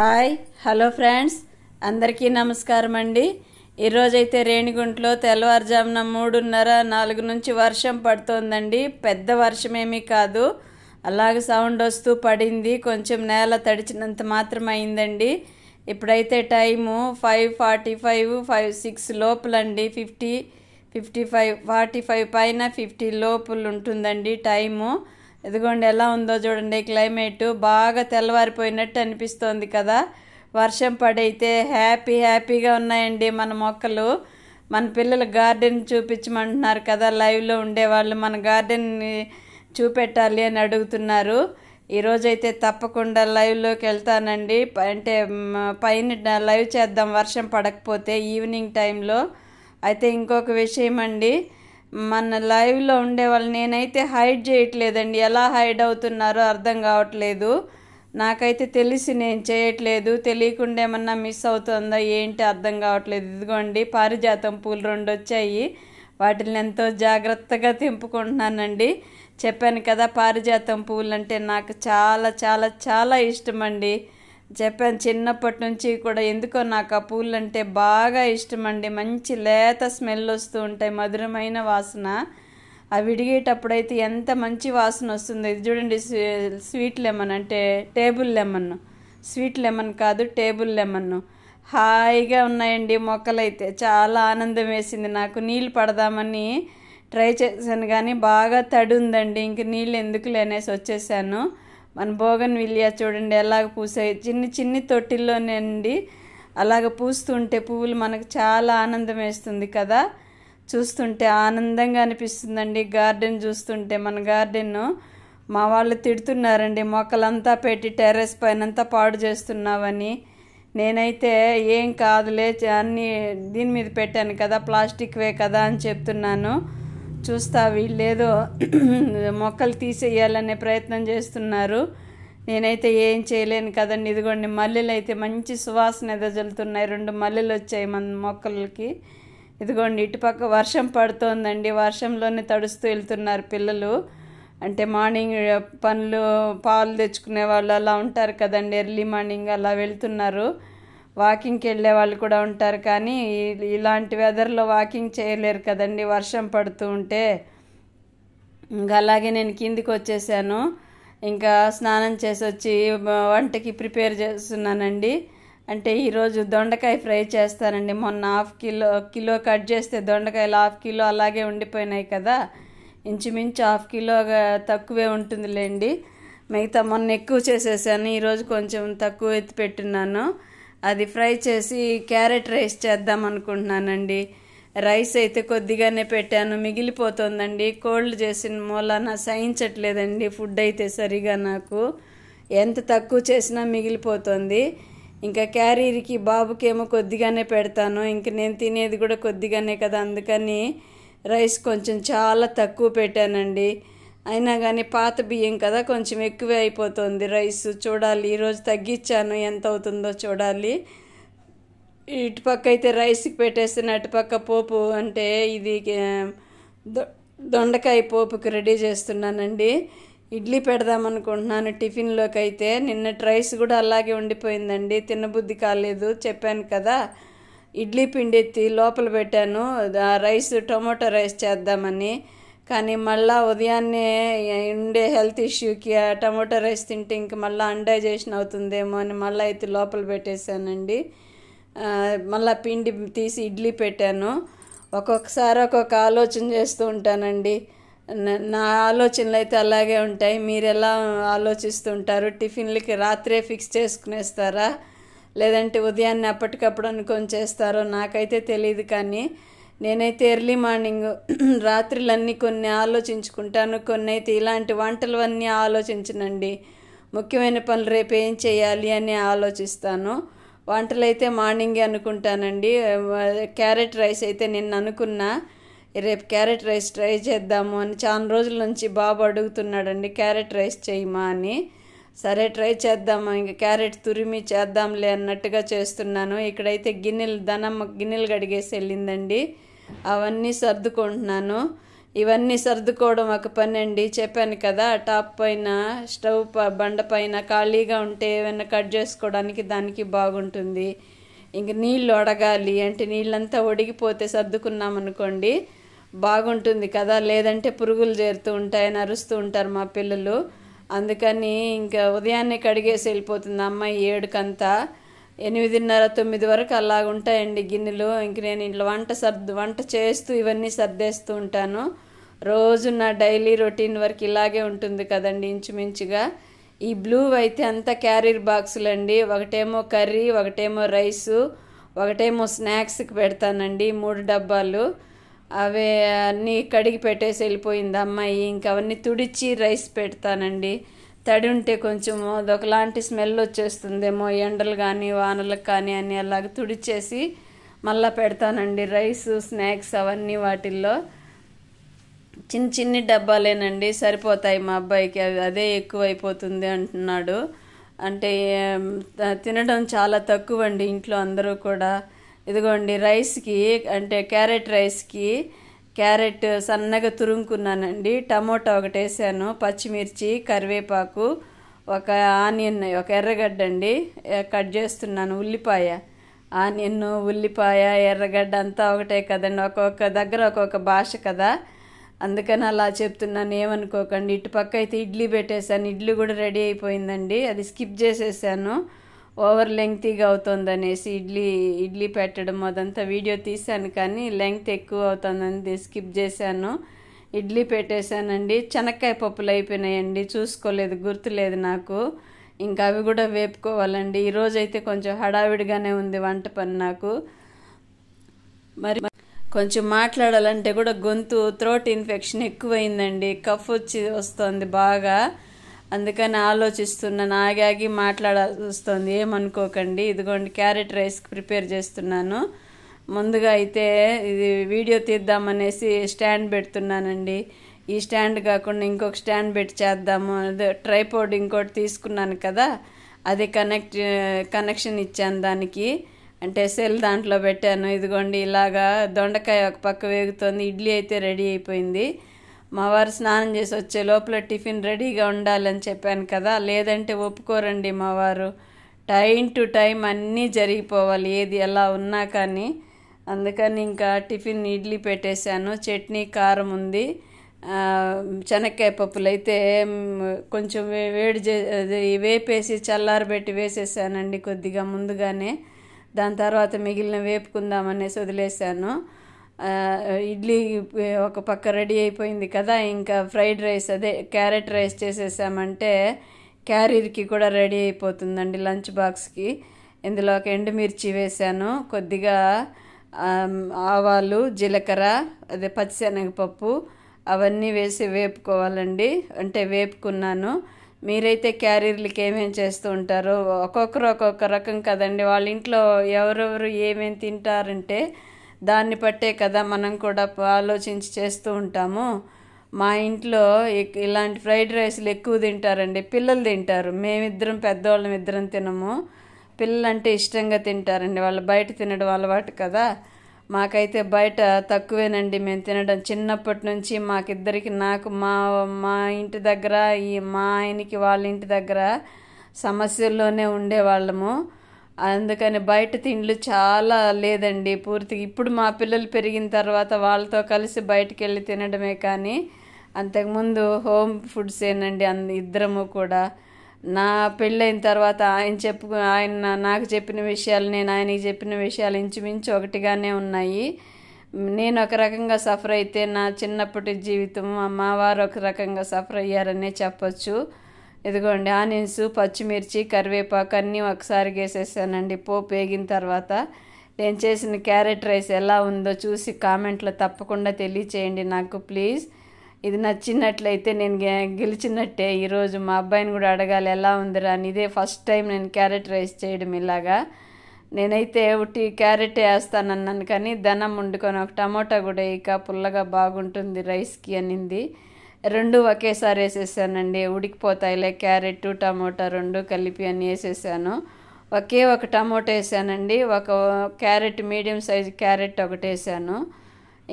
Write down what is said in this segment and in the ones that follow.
hi hello friends అందరికీ నమస్కారం అండి ఈరోజైతే రేణిగుంట్లో తెల్లవారుజామున మూడున్నర నాలుగు నుంచి వర్షం పడుతోందండి పెద్ద వర్షమేమీ కాదు అలాగ సౌండ్ వస్తూ పడింది కొంచెం నేల తడిచినంత మాత్రం అయిందండి ఇప్పుడైతే time five forty five five six లోపలండి fifty fifty five forty five పైన ఫిఫ్టీ లోపల ఉంటుందండి టైము ఇదిగోండి ఎలా ఉందో చూడండి క్లైమేట్ బాగా తెల్లవారిపోయినట్టు అనిపిస్తోంది కదా వర్షం పడైతే హ్యాపీ హ్యాపీగా ఉన్నాయండి మన మొక్కలు మన పిల్లలు గార్డెన్ చూపించమంటున్నారు కదా లైవ్లో ఉండేవాళ్ళు మన గార్డెన్ని చూపెట్టాలి అని అడుగుతున్నారు ఈరోజైతే తప్పకుండా లైవ్లోకి వెళ్తానండి అంటే పైన లైవ్ చేద్దాం వర్షం పడకపోతే ఈవినింగ్ టైంలో అయితే ఇంకొక విషయం అండి మన లైవ్లో ఉండే వాళ్ళు నేనైతే హైడ్ చేయట్లేదండి ఎలా హైడ్ అవుతున్నారో అర్థం కావట్లేదు నాకైతే తెలిసి నేను చేయట్లేదు తెలియకుండా ఏమన్నా మిస్ అవుతుందా ఏంటి అర్థం కావట్లేదు ఇదిగోండి పారిజాతం పూలు రెండు వచ్చాయి వాటిని ఎంతో జాగ్రత్తగా తెంపుకుంటున్నానండి చెప్పాను కదా పారిజాతం పూలు అంటే నాకు చాలా చాలా చాలా ఇష్టమండి చెప్పాను చిన్నప్పటి నుంచి కూడా ఎందుకో నాకు ఆ పూలంటే బాగా ఇష్టం అండి మంచి లేత స్మెల్ వస్తూ ఉంటాయి మధురమైన వాసన అవి విడిగేటప్పుడైతే ఎంత మంచి వాసన వస్తుందో ఇది చూడండి స్వీట్ లెమన్ అంటే టేబుల్ లెమన్ స్వీట్ లెమన్ కాదు టేబుల్ లెమన్ హాయిగా ఉన్నాయండి మొక్కలైతే చాలా ఆనందం వేసింది నాకు నీళ్ళు పడదామని ట్రై చేశాను కానీ బాగా తడుందండి ఇంక నీళ్ళు ఎందుకు లేనేసి వచ్చేసాను మన భోగన్ విల్లియా చూడండి ఎలాగ పూసాయి చిన్ని చిన్ని తొట్టిల్లోనండి అలాగ పూస్తుంటే పువ్వులు మనకు చాలా ఆనందం వేస్తుంది కదా చూస్తుంటే ఆనందంగా అనిపిస్తుందండి గార్డెన్ చూస్తుంటే మన గార్డెన్ మా వాళ్ళు తిడుతున్నారండి మొక్కలంతా పెట్టి టెర్రస్ పైన అంతా పాడు చేస్తున్నావని నేనైతే ఏం కాదులే అన్నీ దీని మీద పెట్టాను కదా ప్లాస్టిక్వే కదా అని చెప్తున్నాను చూస్తా వీళ్ళేదో మొక్కలు తీసేయాలనే ప్రయత్నం చేస్తున్నారు నేనైతే ఏం చేయలేను కదండి ఇదిగోండి మల్లెలు అయితే మంచి సువాసన ఎదజల్తున్నాయి రెండు మల్లెలు వచ్చాయి మన మొక్కలకి ఇదిగోండి ఇటుపక్క వర్షం పడుతోందండి వర్షంలోనే తడుస్తూ వెళ్తున్నారు పిల్లలు అంటే మార్నింగ్ పనులు పాలు తెచ్చుకునే వాళ్ళు అలా ఉంటారు కదండి ఎర్లీ మార్నింగ్ అలా వెళ్తున్నారు వాకింగ్కి వెళ్ళే వాళ్ళు కూడా ఉంటారు కానీ ఇలాంటి వెదర్లో వాకింగ్ చేయలేరు కదండి వర్షం పడుతూ ఉంటే ఇంకా అలాగే నేను కిందికి వచ్చేసాను ఇంకా స్నానం చేసి వచ్చి వంటకి ప్రిపేర్ చేస్తున్నానండి అంటే ఈరోజు దొండకాయ ఫ్రై చేస్తానండి మొన్న హాఫ్ కిలో కిలో కట్ చేస్తే దొండకాయలు హాఫ్ కిలో అలాగే ఉండిపోయినాయి కదా ఇంచుమించు హాఫ్ కిలోగా తక్కువే ఉంటుందిలేండి మిగతా మొన్న ఎక్కువ చేసేసాను ఈరోజు కొంచెం తక్కువ ఎత్తి పెట్టున్నాను అది ఫ్రై చేసి క్యారెట్ రైస్ చేద్దాం అనుకుంటున్నానండి రైస్ అయితే కొద్దిగానే పెట్టాను మిగిలిపోతుందండి కోల్డ్ చేసిన మూలాన సహించట్లేదండి ఫుడ్ అయితే సరిగా నాకు ఎంత తక్కువ చేసినా మిగిలిపోతుంది ఇంకా క్యారీర్కి బాబుకేమో కొద్దిగానే పెడతాను ఇంక నేను తినేది కూడా కొద్దిగానే కదా అందుకని రైస్ కొంచెం చాలా తక్కువ పెట్టానండి అయినా కానీ పాత బియ్యం కదా కొంచెం ఎక్కువే అయిపోతుంది రైస్ చూడాలి ఈరోజు తగ్గించాను ఎంత అవుతుందో చూడాలి ఇటుపక్క అయితే రైస్కి పెట్టేసిన అటుపక్క పోపు అంటే ఇది దొండకాయ పోపుకి రెడీ చేస్తున్నానండి ఇడ్లీ పెడదాం అనుకుంటున్నాను టిఫిన్లోకి అయితే నిన్నటి రైస్ కూడా అలాగే ఉండిపోయిందండి తినబుద్ధి కాలేదు చెప్పాను కదా ఇడ్లీ పిండి ఎత్తి లోపల పెట్టాను రైస్ టొమాటో రైస్ చేద్దామని కానీ మళ్ళీ ఉదయాన్నే ఉండే హెల్త్ ఇష్యూకి ఆ టమోటా రైస్ తింటే ఇంక మళ్ళీ అండైజేషన్ అవుతుందేమో అని మళ్ళీ అయితే లోపల పెట్టేశానండి మళ్ళీ పిండి తీసి ఇడ్లీ పెట్టాను ఒక్కొక్కసారి ఒక్కొక్క ఆలోచన చేస్తూ ఉంటానండి నా ఆలోచనలు అయితే అలాగే ఉంటాయి మీరు ఎలా ఉంటారు టిఫిన్లకి రాత్రే ఫిక్స్ చేసుకునేస్తారా లేదంటే ఉదయాన్నే అప్పటికప్పుడు అనుకొని చేస్తారో నాకైతే తెలియదు కానీ నేనైతే ఎర్లీ మార్నింగ్ రాత్రులన్నీ కొన్ని ఆలోచించుకుంటాను కొన్ని అయితే ఇలాంటి వంటలవన్నీ ఆలోచించనండి ముఖ్యమైన పనులు రేపు ఏం చేయాలి అని ఆలోచిస్తాను వంటలు అయితే మార్నింగే అనుకుంటానండి క్యారెట్ రైస్ అయితే నిన్న అనుకున్నా రేపు క్యారెట్ రైస్ ట్రై చేద్దాము అని చాలా రోజుల నుంచి బాబు అడుగుతున్నాడండి క్యారెట్ రైస్ చేయమా అని సరే ట్రై చేద్దాము ఇంకా క్యారెట్ తురిమి చేద్దాంలే అన్నట్టుగా చేస్తున్నాను ఇక్కడైతే గిన్నెలు ధనమ్మ గిన్నెలు కడిగేసి వెళ్ళిందండి అవన్నీ సర్దుకుంటున్నాను ఇవన్నీ సర్దుకోవడం ఒక పని అండి చెప్పాను కదా టాప్ పైన స్టవ్ బండ పైన ఖాళీగా ఉంటే ఏమైనా కట్ చేసుకోవడానికి దానికి బాగుంటుంది ఇంక నీళ్ళు ఒడగాలి అంటే నీళ్ళంతా ఒడిగిపోతే సర్దుకున్నామనుకోండి బాగుంటుంది కదా లేదంటే పురుగులు చేరుతూ ఉంటాయని అరుస్తూ ఉంటారు మా పిల్లలు అందుకని ఇంకా ఉదయాన్నే కడిగేసి వెళ్ళిపోతుంది అమ్మాయి ఏడుకంతా ఎనిమిదిన్నర తొమ్మిది వరకు అలాగ ఉంటాయండి గిన్నెలు ఇంక నేను ఇంట్లో వంట సర్దు వంట చేస్తూ ఇవన్నీ సర్దేస్తూ ఉంటాను రోజు నా డైలీ రొటీన్ వరకు ఇలాగే ఉంటుంది కదండి ఇంచుమించుగా ఈ బ్లూ అయితే అంతా క్యారియర్ బాక్సులు అండి ఒకటేమో కర్రీ ఒకటేమో రైసు ఒకటేమో స్నాక్స్కి పెడతానండి మూడు డబ్బాలు అవి అన్నీ కడిగి పెట్టేసి వెళ్ళిపోయింది అమ్మాయి ఇంకా అవన్నీ తుడిచి రైస్ పెడతానండి తడి ఉంటే కొంచెం అదొకలాంటి స్మెల్ వచ్చేస్తుందేమో ఎండలు కానీ వానలకు కానీ అని అలాగ తుడిచేసి మళ్ళా పెడతానండి రైస్ స్నాక్స్ అవన్నీ వాటిల్లో చిన్న చిన్ని డబ్బాలేనండి సరిపోతాయి మా అబ్బాయికి అదే ఎక్కువైపోతుంది అంటున్నాడు అంటే తినడం చాలా తక్కువ అండి ఇంట్లో అందరూ కూడా ఇదిగోండి రైస్కి అంటే క్యారెట్ రైస్కి క్యారెట్ సన్నగా తురుముకున్నానండి టమోటా ఒకటి వేసాను పచ్చిమిర్చి కరివేపాకు ఒక ఆనియన్ ఒక ఎర్రగడ్డ అండి కట్ చేస్తున్నాను ఉల్లిపాయ ఆనియన్ ఉల్లిపాయ ఎర్రగడ్డ అంతా ఒకటే కదండి ఒక్కొక్క దగ్గర ఒక్కొక్క భాష కదా అందుకని అలా చెప్తున్నాను ఏమనుకోకండి ఇటు పక్క అయితే ఇడ్లీ పెట్టేశాను ఇడ్లీ కూడా రెడీ అయిపోయిందండి అది స్కిప్ చేసేసాను ఓవర్ లెంగ్తీగా అనేసి ఇడ్లీ ఇడ్లీ పెట్టడం అదంతా వీడియో తీశాను కానీ లెంగ్త్ ఎక్కువ అవుతుందని స్కిప్ చేశాను ఇడ్లీ పెట్టేశానండి చెనక్కాయ పప్పులు అయిపోయినాయండి చూసుకోలేదు గుర్తులేదు నాకు ఇంకా అవి కూడా వేపుకోవాలండి ఈరోజైతే కొంచెం హడావిడిగానే ఉంది వంట పని నాకు మరి కొంచెం మాట్లాడాలంటే కూడా గొంతు త్రోట్ ఇన్ఫెక్షన్ ఎక్కువైందండి కఫ్ వచ్చి వస్తుంది బాగా అందుకని ఆలోచిస్తున్నాను ఆగాగి మాట్లాడాల్సి వస్తుంది ఏమనుకోకండి ఇదిగోండి క్యారెట్ రైస్కి ప్రిపేర్ చేస్తున్నాను ముందుగా అయితే ఇది వీడియో తీద్దామనేసి స్టాండ్ పెడుతున్నానండి ఈ స్టాండ్ కాకుండా ఇంకొక స్టాండ్ పెట్టి చేద్దాము అదే ట్రైపోర్డ్ ఇంకోటి తీసుకున్నాను కదా అది కనెక్ట్ కనెక్షన్ ఇచ్చాను దానికి అంటే సెల్ దాంట్లో పెట్టాను ఇదిగోండి ఇలాగా దొండకాయ ఒక పక్క వేగుతోంది ఇడ్లీ అయితే రెడీ అయిపోయింది మా వారు స్నానం చేసి వచ్చే లోపల టిఫిన్ రెడీగా ఉండాలని చెప్పాను కదా లేదంటే ఒప్పుకోరండి మా వారు టైం టు టైం అన్నీ జరిగిపోవాలి ఏది ఎలా ఉన్నా కానీ అందుకని ఇంకా టిఫిన్ ఇడ్లీ పెట్టేశాను చట్నీ కారం ఉంది శనక్కాయ పప్పులు అయితే కొంచెం వేడి చే వేపేసి చల్లారబెట్టి వేసేసానండి కొద్దిగా ముందుగానే దాని తర్వాత మిగిలిన వేపుకుందామనేసి వదిలేశాను ఇడ్లీ ఒక పక్క రెడీ అయిపోయింది కదా ఇంకా ఫ్రైడ్ రైస్ అదే క్యారెట్ రైస్ చేసేసామంటే క్యారీర్కి కూడా రెడీ అయిపోతుందండి లంచ్ బాక్స్కి ఇందులో ఒక ఎండుమిర్చి వేశాను కొద్దిగా ఆవాలు జీలకర్ర అదే పచ్చిశనగపప్పు అవన్నీ వేసి వేపుకోవాలండి అంటే వేపుకున్నాను మీరైతే క్యారీర్లకి ఏమేమి చేస్తూ ఉంటారో ఒక్కొక్కరు ఒక్కొక్క రకం కదండి వాళ్ళ ఇంట్లో ఎవరెవరు ఏమేమి తింటారంటే దాన్ని పట్టే కదా మనం కూడా ఆలోచించి చేస్తూ ఉంటాము మా ఇంట్లో ఇలాంటి ఫ్రైడ్ రైస్లు ఎక్కువ తింటారండి పిల్లలు తింటారు మేమిద్దరం పెద్దవాళ్ళం ఇద్దరం తినము పిల్లలు అంటే ఇష్టంగా తింటారండి వాళ్ళు బయట తినడం అలవాటు కదా మాకైతే బయట తక్కువేనండి మేము తినడం చిన్నప్పటి నుంచి మాకిద్దరికి నాకు మా మా ఇంటి దగ్గర ఈ మా ఆయనకి వాళ్ళ ఇంటి దగ్గర సమస్యల్లోనే ఉండేవాళ్ళము అందుకని బయట తిండ్లు చాలా లేదండి పూర్తిగా ఇప్పుడు మా పిల్లలు పెరిగిన తర్వాత వాళ్ళతో కలిసి బయటకు వెళ్ళి తినడమే కానీ అంతకుముందు హోమ్ ఫుడ్స్ ఏనండి అంద ఇద్దరము కూడా నా పెళ్ళైన తర్వాత ఆయన చెప్పు ఆయన నాకు చెప్పిన విషయాలు నేను ఆయనకి చెప్పిన విషయాలు ఇంచుమించు ఒకటిగానే ఉన్నాయి నేను ఒక రకంగా సఫర్ అయితే నా చిన్నప్పటి జీవితం మా వారు ఒక రకంగా సఫర్ అయ్యారనే చెప్పచ్చు ఇదిగోండి ఆనియన్స్ పచ్చిమిర్చి కరివేపాకు అన్నీ ఒకసారి వేసేసానండి పోపు వేగిన తర్వాత నేను చేసిన క్యారెట్ రైస్ ఎలా ఉందో చూసి కామెంట్లో తప్పకుండా తెలియచేయండి నాకు ప్లీజ్ ఇది నచ్చినట్లయితే నేను గెలిచినట్టే ఈరోజు మా అబ్బాయిని కూడా అడగాలి ఎలా ఉందిరా అని ఇదే ఫస్ట్ టైం నేను క్యారెట్ రైస్ చేయడం ఇలాగా నేనైతే ఒకటి క్యారెట్ వేస్తానన్నాను కానీ ధనం వండుకొని ఒక టమోటా కూడా ఇక పుల్లగా బాగుంటుంది రైస్కి అనింది రెండు ఒకేసారి వేసేసానండి ఉడికిపోతాయిలే క్యారెట్ టమోటా రెండు కలిపి అని వేసేసాను ఒకే ఒక టమోటా వేసానండి ఒక క్యారెట్ మీడియం సైజు క్యారెట్ ఒకటి వేసాను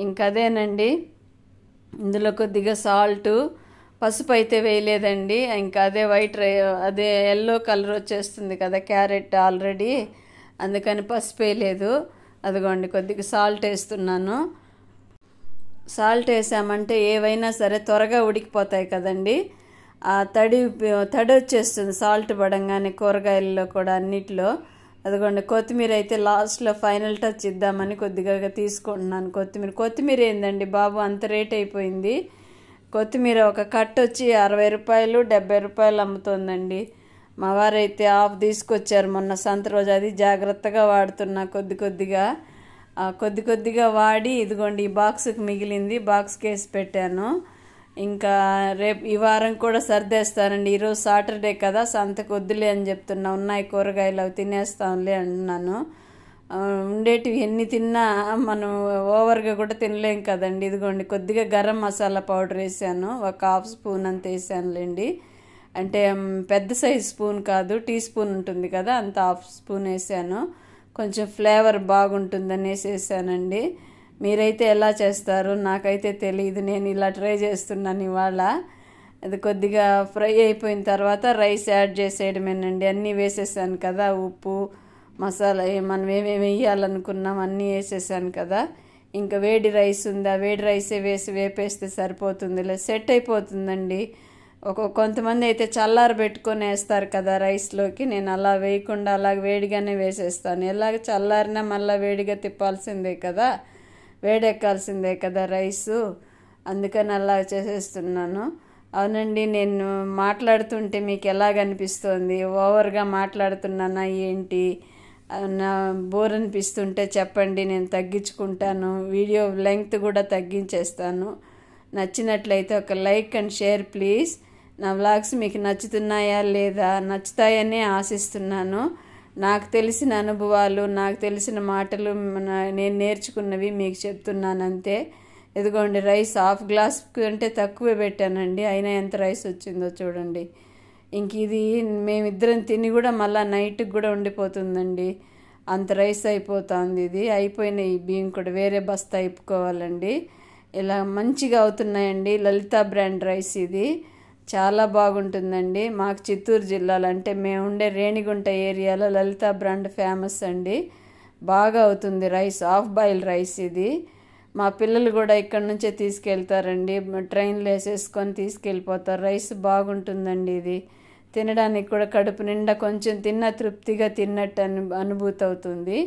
ఇంకదేనండి ఇందులో కొద్దిగా సాల్టు పసుపు అయితే వేయలేదండి ఇంకా అదే వైట్ అదే ఎల్లో కలర్ వచ్చేస్తుంది కదా క్యారెట్ ఆల్రెడీ అందుకని పసుపు వేయలేదు అదిగోండి కొద్దిగా సాల్ట్ వేస్తున్నాను సాల్ట్ వేసామంటే ఏవైనా సరే త్వరగా ఉడికిపోతాయి కదండి ఆ తడి తడి వచ్చేస్తుంది సాల్ట్ పడంగానే కూరగాయల్లో కూడా అన్నిట్లో అదిగోండి కొత్తిమీర అయితే లాస్ట్లో ఫైనల్ టచ్ ఇద్దామని కొద్దిగా తీసుకుంటున్నాను కొత్తిమీర కొత్తిమీర ఏందండి బాబు అంత రేట్ అయిపోయింది కొత్తిమీర ఒక కట్ వచ్చి అరవై రూపాయలు డెబ్బై రూపాయలు అమ్ముతోందండి మా వారైతే ఆఫ్ తీసుకొచ్చారు మొన్న సంత రోజు అది జాగ్రత్తగా వాడుతున్నా కొద్ది కొద్దిగా కొద్ది కొద్దిగా వాడి ఇదిగోండి ఈ బాక్స్కి మిగిలింది బాక్స్ కేసి పెట్టాను ఇంకా రేపు ఈ వారం కూడా సర్దేస్తానండి ఈరోజు సాటర్డే కదా సంతకు వద్దులే అని చెప్తున్నా ఉన్నాయి కూరగాయలు అవి తినేస్తాంలే అంటున్నాను ఉండేటివి ఎన్ని తిన్నా మనం ఓవర్గా కూడా తినలేం కదండి ఇదిగోండి కొద్దిగా గరం మసాలా పౌడర్ వేసాను ఒక హాఫ్ స్పూన్ అంత వేసానులేండి అంటే పెద్ద సైజ్ స్పూన్ కాదు టీ స్పూన్ ఉంటుంది కదా అంత హాఫ్ స్పూన్ వేసాను కొంచెం ఫ్లేవర్ బాగుంటుందనేసేసానండి మీరైతే ఎలా చేస్తారు నాకైతే తెలియదు నేను ఇలా ట్రై చేస్తున్నాను ఇవాళ అది కొద్దిగా ఫ్రై అయిపోయిన తర్వాత రైస్ యాడ్ చేసేయడమేనండి అన్నీ వేసేసాను కదా ఉప్పు మసాలా మనం ఏమేమి వేయాలనుకున్నాం అన్నీ వేసేసాను కదా ఇంకా వేడి రైస్ ఉందా వేడి రైసే వేసి వేపేస్తే సరిపోతుందిలే సెట్ అయిపోతుందండి ఒక కొంతమంది అయితే చల్లారు పెట్టుకొని వేస్తారు కదా రైస్లోకి నేను అలా వేయకుండా అలా వేడిగానే వేసేస్తాను ఎలాగ చల్లారినా మళ్ళీ వేడిగా తిప్పాల్సిందే కదా వేడెక్కాల్సిందే కదా రైసు అందుకని అలా చేసేస్తున్నాను అవునండి నేను మాట్లాడుతుంటే మీకు ఎలా అనిపిస్తోంది ఓవర్గా మాట్లాడుతున్నానా ఏంటి నా బోర్ అనిపిస్తుంటే చెప్పండి నేను తగ్గించుకుంటాను వీడియో లెంగ్త్ కూడా తగ్గించేస్తాను నచ్చినట్లయితే ఒక లైక్ అండ్ షేర్ ప్లీజ్ నా వ్లాగ్స్ మీకు నచ్చుతున్నాయా లేదా నచ్చుతాయనే ఆశిస్తున్నాను నాకు తెలిసిన అనుభవాలు నాకు తెలిసిన మాటలు నేను నేర్చుకున్నవి మీకు చెప్తున్నాను అంతే ఇదిగోండి రైస్ హాఫ్ గ్లాస్ కంటే తక్కువే పెట్టానండి అయినా ఎంత రైస్ వచ్చిందో చూడండి ఇంక ఇది మేమిద్దరం తిని కూడా మళ్ళీ నైట్కి కూడా ఉండిపోతుందండి అంత రైస్ అయిపోతుంది ఇది అయిపోయిన ఈ బియ్యం కూడా వేరే బస్తా అయిపోవాలండి ఇలా మంచిగా అవుతున్నాయండి లలిత బ్రాండ్ రైస్ ఇది చాలా బాగుంటుందండి మాకు చిత్తూరు జిల్లాలో అంటే మేము ఉండే రేణిగుంట ఏరియాలో లలిత బ్రాండ్ ఫేమస్ అండి బాగా అవుతుంది రైస్ ఆఫ్ బాయిల్ రైస్ ఇది మా పిల్లలు కూడా ఇక్కడ నుంచే తీసుకెళ్తారండి ట్రైన్లో వేసేసుకొని తీసుకెళ్ళిపోతారు రైస్ బాగుంటుందండి ఇది తినడానికి కూడా కడుపు నిండా కొంచెం తిన్న తృప్తిగా తిన్నట్టు అను అనుభూతి అవుతుంది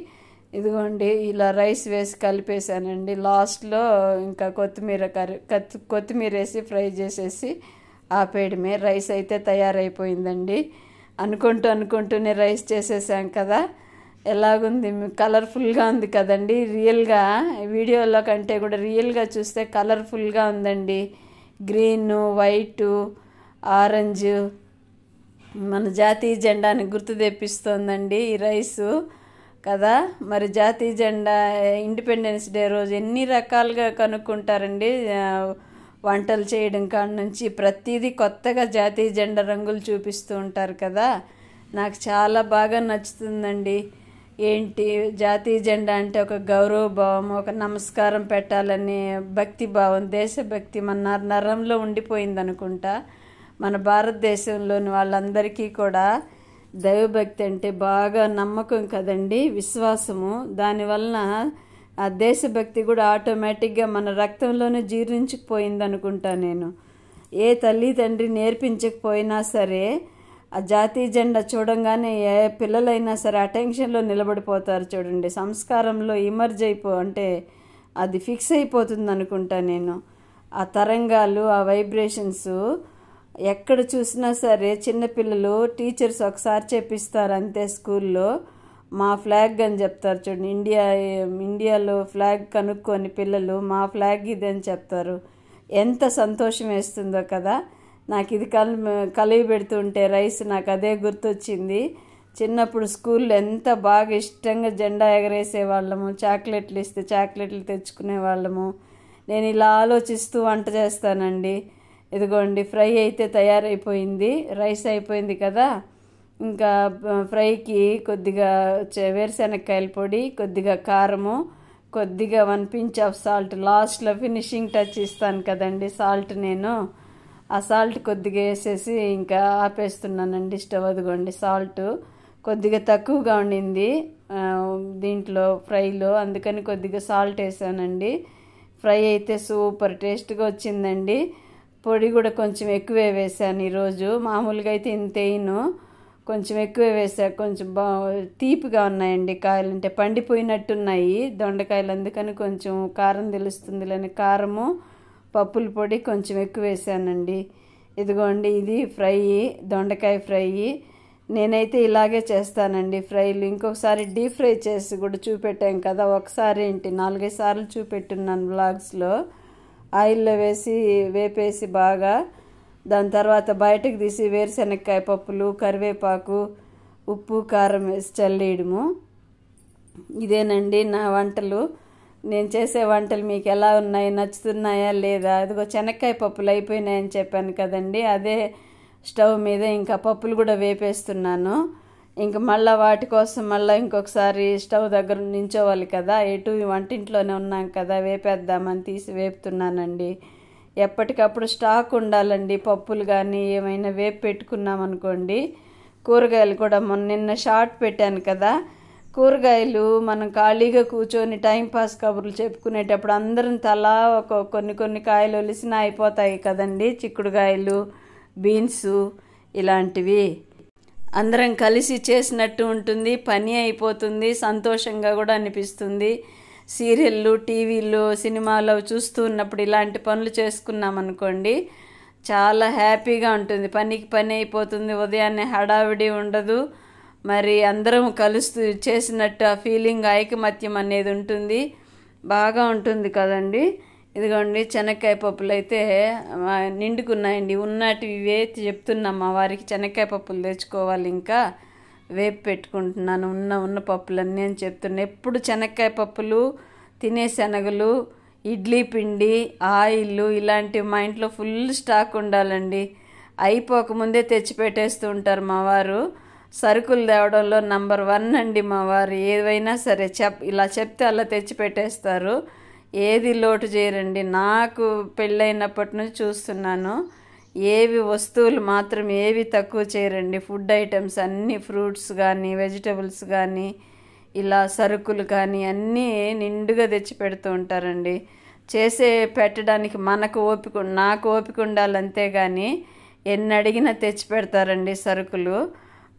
ఇదిగోండి ఇలా రైస్ వేసి కలిపేశానండి లాస్ట్లో ఇంకా కొత్తిమీర కర్రీ కొత్తిమీర వేసి ఫ్రై చేసేసి ఆపేయడమే రైస్ అయితే తయారైపోయిందండి అనుకుంటూ అనుకుంటూనే రైస్ చేసేసాం కదా ఎలాగుంది కలర్ఫుల్గా ఉంది కదండి రియల్గా వీడియోలో కంటే కూడా రియల్గా చూస్తే కలర్ఫుల్గా ఉందండి గ్రీను వైటు ఆరెంజ్ మన జాతీయ జెండాని గుర్తు తెప్పిస్తోందండి ఈ రైసు కదా మరి జాతీయ జెండా ఇండిపెండెన్స్ డే రోజు ఎన్ని రకాలుగా కనుక్కుంటారండి వంటలు చేయడం కాడ నుంచి ప్రతిదీ కొత్తగా జాతీయ జెండా రంగులు చూపిస్తూ ఉంటారు కదా నాకు చాలా బాగా నచ్చుతుందండి ఏంటి జాతీయ జెండా అంటే ఒక గౌరవ భావం ఒక నమస్కారం పెట్టాలని భక్తి భావం దేశభక్తి మన నరంలో ఉండిపోయింది అనుకుంటా మన భారతదేశంలోని వాళ్ళందరికీ కూడా దైవభక్తి అంటే బాగా నమ్మకం కదండి విశ్వాసము దానివలన ఆ దేశభక్తి కూడా ఆటోమేటిక్గా మన రక్తంలోనే జీర్ణించుకుపోయింది అనుకుంటా నేను ఏ తల్లి తండ్రి నేర్పించకపోయినా సరే ఆ జాతీయ జెండా చూడంగానే ఏ పిల్లలైనా సరే అటెన్షన్లో నిలబడిపోతారు చూడండి సంస్కారంలో ఇమర్జ్ అయిపో అంటే అది ఫిక్స్ అయిపోతుంది అనుకుంటా నేను ఆ తరంగాలు ఆ వైబ్రేషన్స్ ఎక్కడ చూసినా సరే చిన్నపిల్లలు టీచర్స్ ఒకసారి చెప్పిస్తారు అంతే స్కూల్లో మా ఫ్లాగ్ అని చెప్తారు చూడండి ఇండియా ఇండియాలో ఫ్లాగ్ కనుక్కొని పిల్లలు మా ఫ్లాగ్ ఇది అని చెప్తారు ఎంత సంతోషం వేస్తుందో కదా నాకు ఇది కల్ కలిగి పెడుతుంటే రైస్ నాకు అదే గుర్తొచ్చింది చిన్నప్పుడు స్కూల్లో ఎంత బాగా ఇష్టంగా జెండా ఎగరేసే వాళ్ళము చాక్లెట్లు ఇస్తే చాక్లెట్లు తెచ్చుకునే వాళ్ళము నేను ఇలా ఆలోచిస్తూ వంట చేస్తానండి ఇదిగోండి ఫ్రై అయితే తయారైపోయింది రైస్ అయిపోయింది కదా ఇంకా ఫ్రైకి కొద్దిగా వేరుశనగకాయల పొడి కొద్దిగా కారము కొద్దిగా వన్ పించ్ ఆఫ్ సాల్ట్ లాస్ట్లో ఫినిషింగ్ టచ్ ఇస్తాను కదండి సాల్ట్ నేను ఆ సాల్ట్ కొద్దిగా వేసేసి ఇంకా ఆపేస్తున్నానండి స్టవ్ అదిగోండి సాల్ట్ కొద్దిగా తక్కువగా ఉండింది దీంట్లో ఫ్రైలో అందుకని కొద్దిగా సాల్ట్ వేసానండి ఫ్రై అయితే సూపర్ టేస్ట్గా వచ్చిందండి పొడి కూడా కొంచెం ఎక్కువే వేసాను ఈరోజు మామూలుగా అయితే ఇంత కొంచెం ఎక్కువ వేసారు కొంచెం బా తీపిగా ఉన్నాయండి కాయలు అంటే పండిపోయినట్టున్నాయి దొండకాయలు అందుకని కొంచెం కారం తెలుస్తుంది లేని కారము పప్పుల పొడి కొంచెం ఎక్కువ వేసానండి ఇదిగోండి ఇది ఫ్రై దొండకాయ ఫ్రై నేనైతే ఇలాగే చేస్తానండి ఫ్రైలు ఇంకొకసారి డీప్ ఫ్రై చేసి కూడా చూపెట్టాం కదా ఒకసారి ఏంటి నాలుగైదు సార్లు చూపెట్టున్నాను బ్లాగ్స్లో ఆయిల్లో వేసి వేపేసి బాగా దాని తర్వాత బయటకు తీసి వేరుశనక్కాయ పప్పులు కరివేపాకు ఉప్పు కారం వేసి చల్లేయడము ఇదేనండి నా వంటలు నేను చేసే వంటలు మీకు ఎలా ఉన్నాయి నచ్చుతున్నాయా లేదా అదిగో చెనక్కాయ పప్పులు అయిపోయినాయని చెప్పాను కదండి అదే స్టవ్ మీద ఇంకా పప్పులు కూడా వేపేస్తున్నాను ఇంకా మళ్ళీ వాటి కోసం మళ్ళీ ఇంకొకసారి స్టవ్ దగ్గర నించోవాలి కదా ఎటు వంటింట్లోనే ఉన్నాం కదా వేపేద్దామని తీసి వేపుతున్నానండి ఎప్పటికప్పుడు స్టాక్ ఉండాలండి పప్పులు కానీ ఏమైనా వేపు పెట్టుకున్నామనుకోండి కూరగాయలు కూడా మొన్న నిన్న షార్ట్ పెట్టాను కదా కూరగాయలు మనం ఖాళీగా కూర్చొని టైంపాస్ కబుర్లు చెప్పుకునేటప్పుడు అందరం తలా ఒక కొన్ని కొన్ని కాయలు ఒలిసిన అయిపోతాయి కదండి చిక్కుడుగాయలు బీన్స్ ఇలాంటివి అందరం కలిసి చేసినట్టు ఉంటుంది పని అయిపోతుంది సంతోషంగా కూడా అనిపిస్తుంది సీరియళ్ళు టీవీలు సినిమాలు అవి చూస్తూ ఉన్నప్పుడు ఇలాంటి పనులు చేసుకున్నామనుకోండి చాలా హ్యాపీగా ఉంటుంది పనికి పని అయిపోతుంది ఉదయాన్నే హడావిడి ఉండదు మరి అందరం కలుస్తూ చేసినట్టు ఆ ఫీలింగ్ ఐకమత్యం అనేది ఉంటుంది బాగా ఉంటుంది కదండి ఇదిగోండి చెనక్కాయ పప్పులు అయితే నిండుకున్నాయండి ఉన్నటివి ఇవే చెప్తున్నాం మా వారికి చెనక్కాయ పప్పులు తెచ్చుకోవాలి ఇంకా వేపు పెట్టుకుంటున్నాను ఉన్న ఉన్న పప్పులన్నీ అని చెప్తున్నాను ఎప్పుడు శనక్కాయ పప్పులు తినే శనగలు ఇడ్లీ పిండి ఆయిల్ ఇలాంటివి మా ఇంట్లో ఫుల్ స్టాక్ ఉండాలండి అయిపోకముందే తెచ్చిపెట్టేస్తూ ఉంటారు మా వారు సరుకులు తేవడంలో నంబర్ వన్ అండి మా వారు ఏదైనా సరే చెప్ ఇలా చెప్తే అలా తెచ్చిపెట్టేస్తారు ఏది లోటు చేయరండి నాకు పెళ్ళైనప్పటి నుంచి చూస్తున్నాను ఏవి వస్తువులు మాత్రం ఏవి తక్కువ చేయరండి ఫుడ్ ఐటమ్స్ అన్నీ ఫ్రూట్స్ కానీ వెజిటబుల్స్ కానీ ఇలా సరుకులు కానీ అన్నీ నిండుగా తెచ్చి పెడుతూ ఉంటారండి చేసే పెట్టడానికి మనకు ఓపిక నాకు ఓపిక ఉండాలి కానీ ఎన్ని అడిగినా తెచ్చి పెడతారండి సరుకులు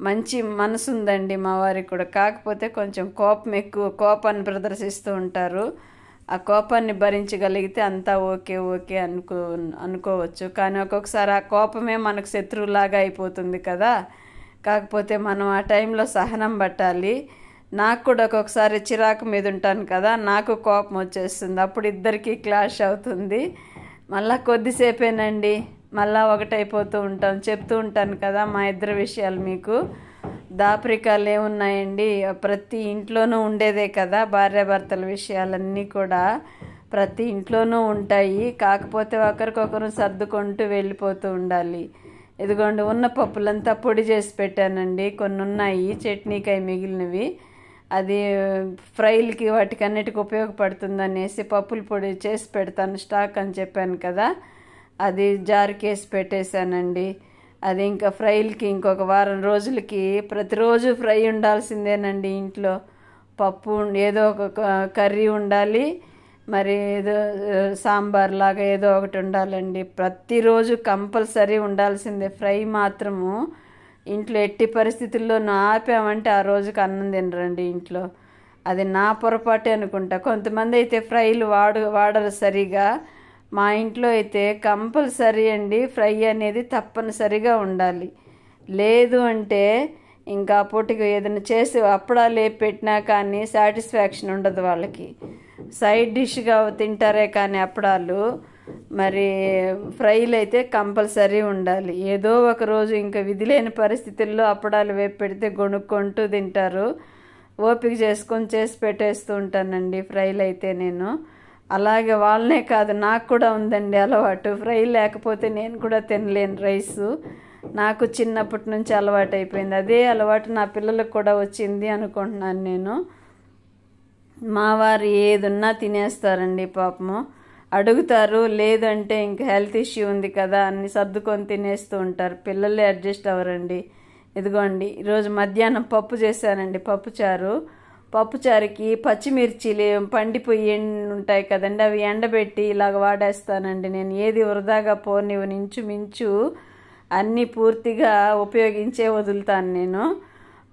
మంచి మనసు ఉందండి మా వారికి కూడా కాకపోతే కొంచెం కోపం ఎక్కువ కోపాన్ని ప్రదర్శిస్తూ ఉంటారు ఆ కోపాన్ని భరించగలిగితే అంతా ఓకే ఓకే అనుకో అనుకోవచ్చు కానీ ఒక్కొక్కసారి ఆ కోపమే మనకు శత్రువులాగా అయిపోతుంది కదా కాకపోతే మనం ఆ టైంలో సహనం పట్టాలి నాకు కూడా ఒక్కొక్కసారి చిరాకు మీద ఉంటాను కదా నాకు కోపం వచ్చేస్తుంది అప్పుడు ఇద్దరికీ క్లాష్ అవుతుంది మళ్ళీ కొద్దిసేపేనండి మళ్ళీ ఒకటైపోతూ ఉంటాం చెప్తూ ఉంటాను కదా మా ఇద్దరు విషయాలు మీకు దాపరికాలు ఏమున్నాయండి ప్రతి ఇంట్లోనూ ఉండేదే కదా భార్యాభర్తల విషయాలన్నీ కూడా ప్రతి ఇంట్లోనూ ఉంటాయి కాకపోతే ఒకరికొకరు సర్దుకుంటూ వెళ్ళిపోతూ ఉండాలి ఇదిగోండి ఉన్న పప్పులంతా పొడి చేసి పెట్టానండి కొన్ని ఉన్నాయి చట్నీకాయ మిగిలినవి అది ఫ్రైలకి వాటికి అన్నిటికి ఉపయోగపడుతుంది అనేసి పప్పులు పొడి చేసి పెడతాను స్టాక్ అని చెప్పాను కదా అది జారికేసి పెట్టేశానండి అది ఇంకా ఫ్రైలకి ఇంకొక వారం రోజులకి ప్రతిరోజు ఫ్రై ఉండాల్సిందేనండి ఇంట్లో పప్పు ఏదో ఒక కర్రీ ఉండాలి మరి ఏదో సాంబార్ లాగా ఏదో ఒకటి ఉండాలండి ప్రతిరోజు కంపల్సరీ ఉండాల్సిందే ఫ్రై మాత్రము ఇంట్లో ఎట్టి పరిస్థితుల్లోనూ ఆపామంటే ఆ రోజుకి అన్నం తినరండి ఇంట్లో అది నా పొరపాటే అనుకుంటా కొంతమంది అయితే ఫ్రైలు వాడు వాడరు సరిగా మా ఇంట్లో అయితే కంపల్సరీ అండి ఫ్రై అనేది తప్పనిసరిగా ఉండాలి లేదు అంటే ఇంకా అప్పటికి ఏదైనా చేసి అప్పడాలు పెట్టినా కానీ సాటిస్ఫాక్షన్ ఉండదు వాళ్ళకి సైడ్ డిష్గా తింటారే కానీ అప్పడాలు మరి ఫ్రైలు అయితే కంపల్సరీ ఉండాలి ఏదో ఒక రోజు ఇంకా విధిలేని పరిస్థితుల్లో అప్పడాలు వేపు పెడితే గొనుక్కుంటూ తింటారు ఓపిక చేసుకొని చేసి పెట్టేస్తూ ఉంటానండి ఫ్రైలు అయితే నేను అలాగే వాళ్ళనే కాదు నాకు కూడా ఉందండి అలవాటు ఫ్రై లేకపోతే నేను కూడా తినలేను రైస్ నాకు చిన్నప్పటి నుంచి అలవాటు అయిపోయింది అదే అలవాటు నా పిల్లలకు కూడా వచ్చింది అనుకుంటున్నాను నేను మా వారు ఏదున్నా తినేస్తారండి పాపము అడుగుతారు లేదంటే ఇంకా హెల్త్ ఇష్యూ ఉంది కదా అన్ని సర్దుకొని తినేస్తూ ఉంటారు పిల్లలే అడ్జస్ట్ అవ్వరండి ఇదిగోండి ఈరోజు మధ్యాహ్నం పప్పు చేశానండి పప్పు చారు పప్పుచారుకి పచ్చిమిర్చిలు పండిపోయి ఉంటాయి కదండి అవి ఎండబెట్టి ఇలాగ వాడేస్తానండి నేను ఏది వృధాగా పోనివ్వు మించు అన్నీ పూర్తిగా ఉపయోగించే వదులుతాను నేను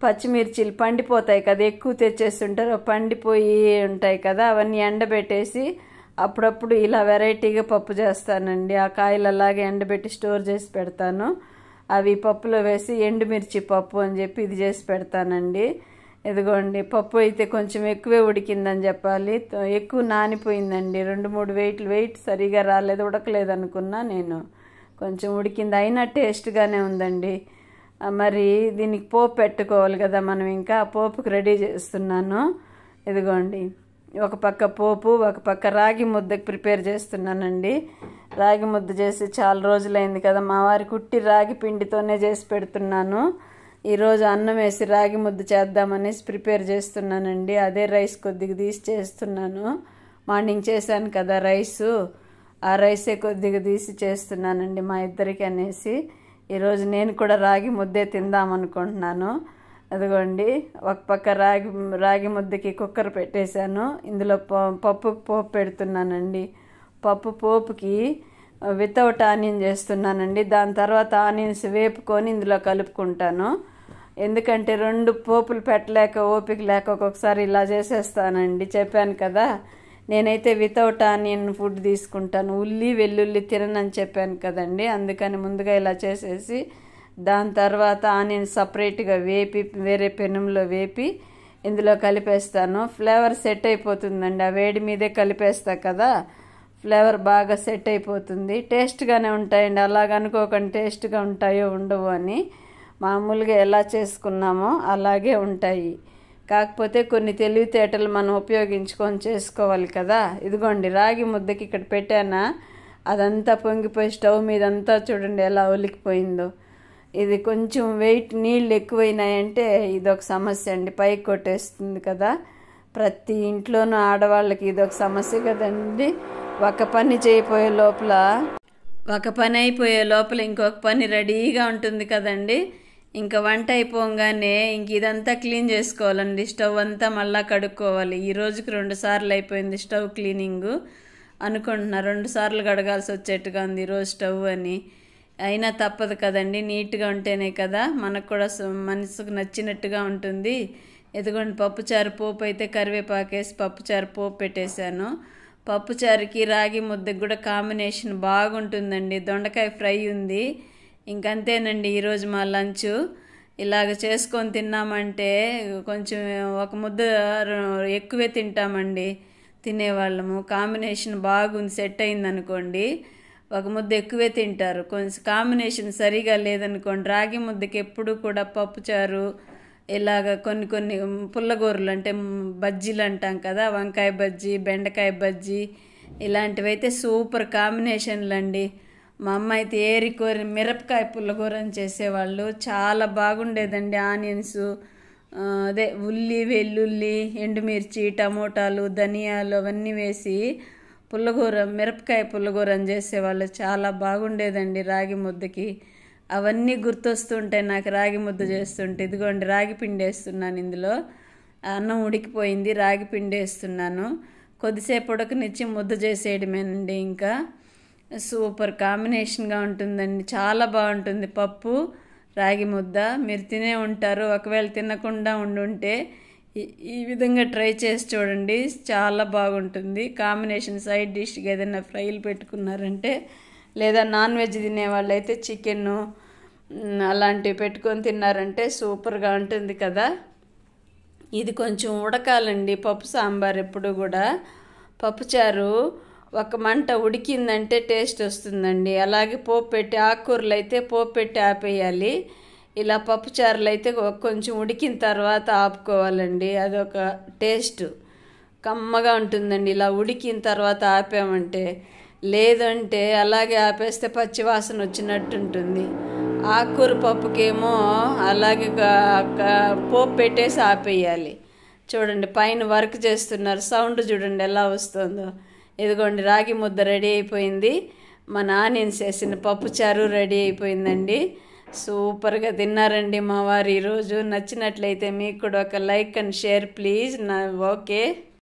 పచ్చిమిర్చిలు పండిపోతాయి కదా ఎక్కువ తెచ్చేస్తుంటారు పండిపోయి ఉంటాయి కదా అవన్నీ ఎండబెట్టేసి అప్పుడప్పుడు ఇలా వెరైటీగా పప్పు చేస్తానండి ఆ కాయలు అలాగే ఎండబెట్టి స్టోర్ చేసి పెడతాను అవి పప్పులో వేసి ఎండుమిర్చి పప్పు అని చెప్పి ఇది చేసి పెడతానండి ఇదిగోండి పప్పు అయితే కొంచెం ఎక్కువే ఉడికిందని చెప్పాలి ఎక్కువ నానిపోయిందండి రెండు మూడు వెయిట్లు వెయిట్ సరిగా రాలేదు ఉడకలేదు అనుకున్నా నేను కొంచెం ఉడికింది అయినా టేస్ట్గానే ఉందండి మరి దీనికి పోపు పెట్టుకోవాలి కదా మనం ఇంకా పోపుకు రెడీ చేస్తున్నాను ఇదిగోండి ఒక పక్క పోపు ఒక పక్క రాగి ముద్దకు ప్రిపేర్ చేస్తున్నానండి రాగి ముద్ద చేసి చాలా రోజులైంది కదా మా వారి కుట్టి రాగి పిండితోనే చేసి పెడుతున్నాను ఈరోజు అన్నం వేసి రాగి ముద్ద చేద్దామనేసి ప్రిపేర్ చేస్తున్నానండి అదే రైస్ కొద్దిగా తీసి చేస్తున్నాను మార్నింగ్ చేశాను కదా రైసు ఆ రైసే కొద్దిగా తీసి చేస్తున్నానండి మా ఇద్దరికి అనేసి ఈరోజు నేను కూడా రాగి ముద్దే తిందామనుకుంటున్నాను అదిగోండి ఒక పక్క రాగి రాగి ముద్దకి కుక్కర్ పెట్టేశాను ఇందులో పప్పు పోపు పెడుతున్నానండి పప్పు పోపుకి వితౌట్ ఆనియన్ చేస్తున్నానండి దాని తర్వాత ఆనియన్స్ వేపుకొని ఇందులో కలుపుకుంటాను ఎందుకంటే రెండు పోపులు పెట్టలేక ఓపిక లేక ఒక్కొక్కసారి ఇలా చేసేస్తానండి చెప్పాను కదా నేనైతే వితౌట్ ఆనియన్ ఫుడ్ తీసుకుంటాను ఉల్లి వెల్లుల్లి తిననని చెప్పాను కదండి అందుకని ముందుగా ఇలా చేసేసి దాని తర్వాత ఆనియన్ సపరేట్గా వేపి వేరే పెనంలో వేపి ఇందులో కలిపేస్తాను ఫ్లేవర్ సెట్ అయిపోతుందండి ఆ వేడి మీదే కలిపేస్తా కదా ఫ్లేవర్ బాగా సెట్ అయిపోతుంది టేస్ట్గానే ఉంటాయండి అలాగ అనుకోకండి టేస్ట్గా ఉంటాయో ఉండవు అని మామూలుగా ఎలా చేసుకున్నామో అలాగే ఉంటాయి కాకపోతే కొన్ని తెలివితేటలు మనం ఉపయోగించుకొని చేసుకోవాలి కదా ఇదిగోండి రాగి ముద్దకి ఇక్కడ పెట్టానా అదంతా పొంగిపోయి స్టవ్ మీద అంతా చూడండి ఎలా ఒలికిపోయిందో ఇది కొంచెం వెయిట్ నీళ్ళు ఎక్కువైనాయంటే ఇదొక సమస్య అండి పైకి కొట్టేస్తుంది కదా ప్రతి ఇంట్లోనూ ఆడవాళ్ళకి ఇదొక సమస్య కదండి ఒక పని చేయపోయే లోపల ఒక పని అయిపోయే లోపల ఇంకొక పని రెడీగా ఉంటుంది కదండి ఇంకా వంట అయిపోగానే ఇంక ఇదంతా క్లీన్ చేసుకోవాలండి స్టవ్ అంతా మళ్ళీ కడుక్కోవాలి ఈ రోజుకి రెండు సార్లు అయిపోయింది స్టవ్ క్లీనింగ్ అనుకుంటున్నా రెండు సార్లు కడగాల్సి వచ్చేట్టుగా ఉంది ఈరోజు స్టవ్ అని అయినా తప్పదు కదండి నీట్గా ఉంటేనే కదా మనకు కూడా మనసుకు నచ్చినట్టుగా ఉంటుంది ఎదుగుండి పప్పుచారు పోపు అయితే కరివేపాకేసి పప్పుచారు పోపు పెట్టేశాను పప్పుచారుకి రాగి ముద్దకు కూడా కాంబినేషన్ బాగుంటుందండి దొండకాయ ఫ్రై ఉంది ఇంకంతేనండి ఈరోజు మా లంచ్ ఇలాగ చేసుకొని తిన్నామంటే కొంచెం ఒక ముద్ద ఎక్కువే తింటామండి తినేవాళ్ళము కాంబినేషన్ బాగుంది సెట్ అయిందనుకోండి ఒక ముద్ద ఎక్కువే తింటారు కొంచెం కాంబినేషన్ సరిగా లేదనుకోండి రాగి ముద్దకి ఎప్పుడు కూడా పప్పుచారు ఇలాగ కొన్ని కొన్ని పుల్లగూరలు అంటే బజ్జీలు అంటాం కదా వంకాయ బజ్జీ బెండకాయ బజ్జీ ఇలాంటివి అయితే సూపర్ కాంబినేషన్లు అండి మా అమ్మ అయితే ఏరి కోరి మిరపకాయ అని చేసేవాళ్ళు చాలా బాగుండేదండి ఆనియన్స్ అదే ఉల్లి వెల్లుల్లి ఎండుమిర్చి టమోటాలు ధనియాలు అవన్నీ వేసి పుల్లగూర మిరపకాయ అని చేసేవాళ్ళు చాలా బాగుండేదండి రాగి ముద్దకి అవన్నీ గుర్తొస్తుంటాయి నాకు రాగి ముద్ద చేస్తుంటే ఇదిగోండి రాగి పిండి వేస్తున్నాను ఇందులో అన్నం ఉడికిపోయింది రాగి పిండి వేస్తున్నాను కొద్దిసేపు ఉడకనిచ్చి ముద్ద చేసేయడమేనండి ఇంకా సూపర్ కాంబినేషన్గా ఉంటుందండి చాలా బాగుంటుంది పప్పు రాగి ముద్ద మీరు తినే ఉంటారు ఒకవేళ తినకుండా ఉండుంటే ఈ విధంగా ట్రై చేసి చూడండి చాలా బాగుంటుంది కాంబినేషన్ సైడ్ డిష్గా ఏదైనా ఫ్రైలు పెట్టుకున్నారంటే లేదా నాన్ వెజ్ తినే అయితే చికెన్ అలాంటివి పెట్టుకొని తిన్నారంటే సూపర్గా ఉంటుంది కదా ఇది కొంచెం ఉడకాలండి పప్పు సాంబార్ ఎప్పుడు కూడా పప్పుచారు ఒక మంట ఉడికిందంటే టేస్ట్ వస్తుందండి అలాగే పోపు పెట్టి ఆకుకూరలు అయితే పోపు పెట్టి ఆపేయాలి ఇలా పప్పుచారులు అయితే కొంచెం ఉడికిన తర్వాత ఆపుకోవాలండి అదొక టేస్ట్ కమ్మగా ఉంటుందండి ఇలా ఉడికిన తర్వాత ఆపామంటే లేదంటే అలాగే ఆపేస్తే పచ్చివాసన వచ్చినట్టుంటుంది ఆకుకూర పప్పుకేమో అలాగే పోపు పెట్టేసి ఆపేయాలి చూడండి పైన వర్క్ చేస్తున్నారు సౌండ్ చూడండి ఎలా వస్తుందో ఇదిగోండి రాగి ముద్ద రెడీ అయిపోయింది మా నాన్న చేసిన పప్పుచారు రెడీ అయిపోయిందండి సూపర్గా తిన్నారండి మా వారు ఈరోజు నచ్చినట్లయితే మీకు కూడా ఒక లైక్ అండ్ షేర్ ప్లీజ్ నా ఓకే